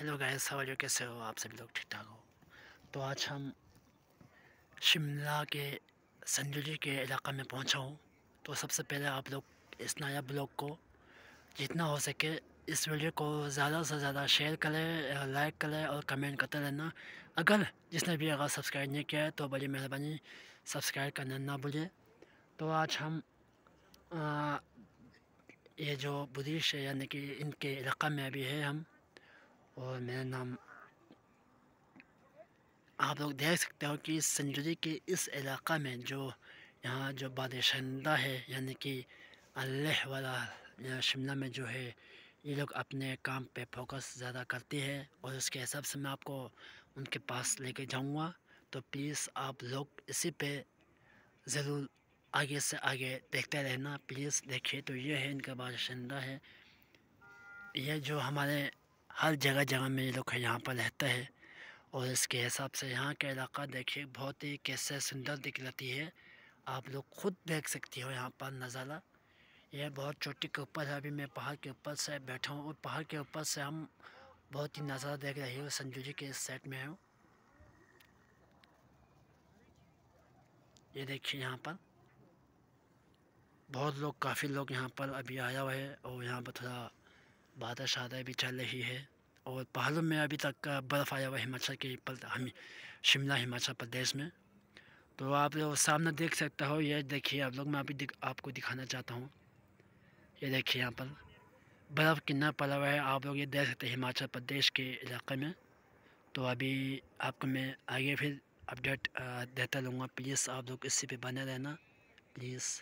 hello guys सवाल कैसे हो आप सभी लोग ठीक ठाक हो तो आज हम शिमला के संजुली के इलाक़ा में पहुंचा हूँ तो सबसे पहले आप लोग इस नया ब्लॉग को जितना हो सके इस वीडियो को ज़्यादा से ज़्यादा शेयर करें लाइक करें और कमेंट करते रहना अगर जिसने भी अगर सब्सक्राइब नहीं किया है तो बड़ी मेहरबानी सब्सक्राइब करना ना भूलें तो आज हम आ, ये जो बुद्धिश है यानी कि इनके इलाक़ा में अभी है हम और मेरा नाम आप लोग देख सकते हो कि संजरी के इस इलाक़ा में जो यहाँ जो बादशंदा है यानी कि अल्लाह वाला शिमला में जो है ये लोग अपने काम पे फोकस ज़्यादा करते हैं और उसके हिसाब से मैं आपको उनके पास लेके जाऊँगा तो प्लीज़ आप लोग इसी पे ज़रूर आगे से आगे देखते रहना प्लीज़ देखिए तो ये है इनका बादशंदा है ये जो हमारे हर जगह जगह में लोग यहाँ पर रहते हैं और इसके हिसाब से यहाँ का इलाका देखिए बहुत ही कैसे सुंदर दिखलाती है आप लोग खुद देख सकती हो यहाँ पर नज़ारा यह बहुत चोटी के ऊपर है अभी मैं पहाड़ के ऊपर से बैठा हूँ और पहाड़ के ऊपर से हम बहुत ही नज़ारा देख रहे हो जी के इस सेट में हूँ ये देखिए यहाँ पर बहुत लोग काफ़ी लोग यहाँ पर अभी आया हुआ है और यहाँ पर थोड़ा बाधा शादा भी चल रही है और पहाड़ों में अभी तक बर्फ़ आया हुआ हिमाचल के हम शिमला हिमाचल प्रदेश में तो आप लोग सामने देख सकते हो ये देखिए आप लोग मैं अभी दिख, आपको दिखाना चाहता हूँ ये देखिए यहाँ पर बर्फ़ कितना पड़ा हुआ है आप लोग ये देख सकते हैं हिमाचल प्रदेश के इलाके में तो अभी आपको मैं आगे फिर अपडेट देता रहूँगा प्लीज़ आप लोग इसी पर बने रहना प्लीज़